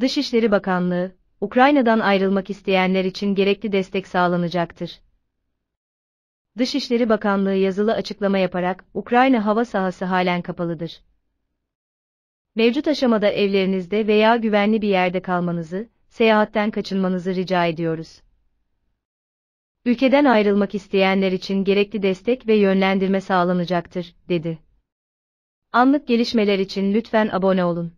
Dışişleri Bakanlığı, Ukrayna'dan ayrılmak isteyenler için gerekli destek sağlanacaktır. Dışişleri Bakanlığı yazılı açıklama yaparak, Ukrayna hava sahası halen kapalıdır. Mevcut aşamada evlerinizde veya güvenli bir yerde kalmanızı, seyahatten kaçınmanızı rica ediyoruz. Ülkeden ayrılmak isteyenler için gerekli destek ve yönlendirme sağlanacaktır, dedi. Anlık gelişmeler için lütfen abone olun.